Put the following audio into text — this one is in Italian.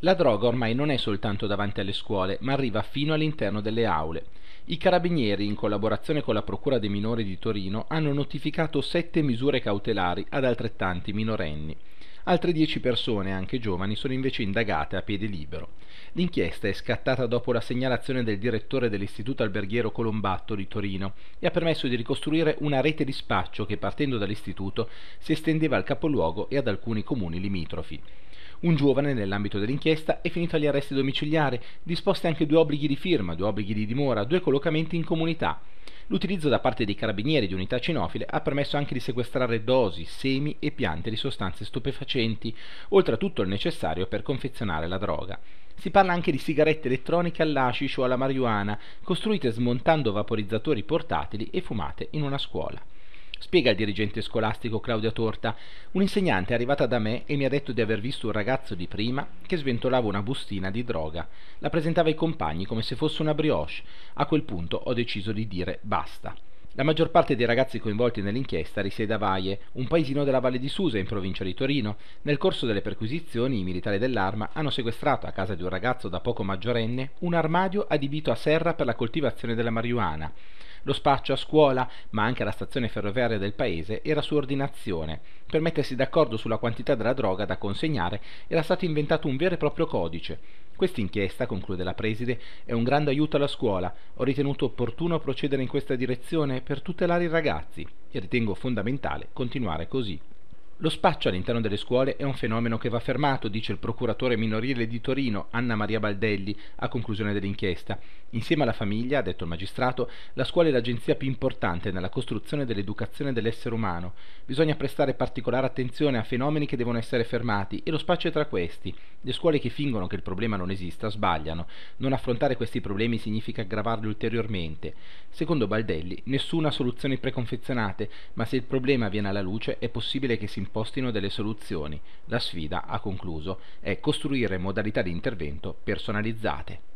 La droga ormai non è soltanto davanti alle scuole, ma arriva fino all'interno delle aule. I carabinieri, in collaborazione con la Procura dei minori di Torino, hanno notificato sette misure cautelari ad altrettanti minorenni. Altre 10 persone, anche giovani, sono invece indagate a piede libero. L'inchiesta è scattata dopo la segnalazione del direttore dell'Istituto Alberghiero Colombatto di Torino e ha permesso di ricostruire una rete di spaccio che partendo dall'istituto si estendeva al capoluogo e ad alcuni comuni limitrofi. Un giovane nell'ambito dell'inchiesta è finito agli arresti domiciliari, disposti anche due obblighi di firma, due obblighi di dimora, due collocamenti in comunità. L'utilizzo da parte dei carabinieri di unità cinofile ha permesso anche di sequestrare dosi, semi e piante di sostanze stupefacenti, oltre a tutto il necessario per confezionare la droga. Si parla anche di sigarette elettroniche all'ascis o alla marijuana, costruite smontando vaporizzatori portatili e fumate in una scuola. Spiega il dirigente scolastico Claudia Torta, un'insegnante è arrivata da me e mi ha detto di aver visto un ragazzo di prima che sventolava una bustina di droga. La presentava ai compagni come se fosse una brioche. A quel punto ho deciso di dire basta. La maggior parte dei ragazzi coinvolti nell'inchiesta risiede a Vaie, un paesino della Valle di Susa in provincia di Torino. Nel corso delle perquisizioni i militari dell'arma hanno sequestrato a casa di un ragazzo da poco maggiorenne un armadio adibito a serra per la coltivazione della marijuana. Lo spaccio a scuola, ma anche alla stazione ferroviaria del paese, era su ordinazione. Per mettersi d'accordo sulla quantità della droga da consegnare era stato inventato un vero e proprio codice. Questa inchiesta, conclude la preside, è un grande aiuto alla scuola. Ho ritenuto opportuno procedere in questa direzione per tutelare i ragazzi e ritengo fondamentale continuare così. Lo spaccio all'interno delle scuole è un fenomeno che va fermato, dice il procuratore minorile di Torino, Anna Maria Baldelli, a conclusione dell'inchiesta. Insieme alla famiglia, ha detto il magistrato, la scuola è l'agenzia più importante nella costruzione dell'educazione dell'essere umano. Bisogna prestare particolare attenzione a fenomeni che devono essere fermati e lo spaccio è tra questi. Le scuole che fingono che il problema non esista sbagliano. Non affrontare questi problemi significa aggravarli ulteriormente. Secondo Baldelli, nessuna soluzione preconfezionate, ma se il problema viene alla luce è possibile che si impostino delle soluzioni. La sfida, ha concluso, è costruire modalità di intervento personalizzate.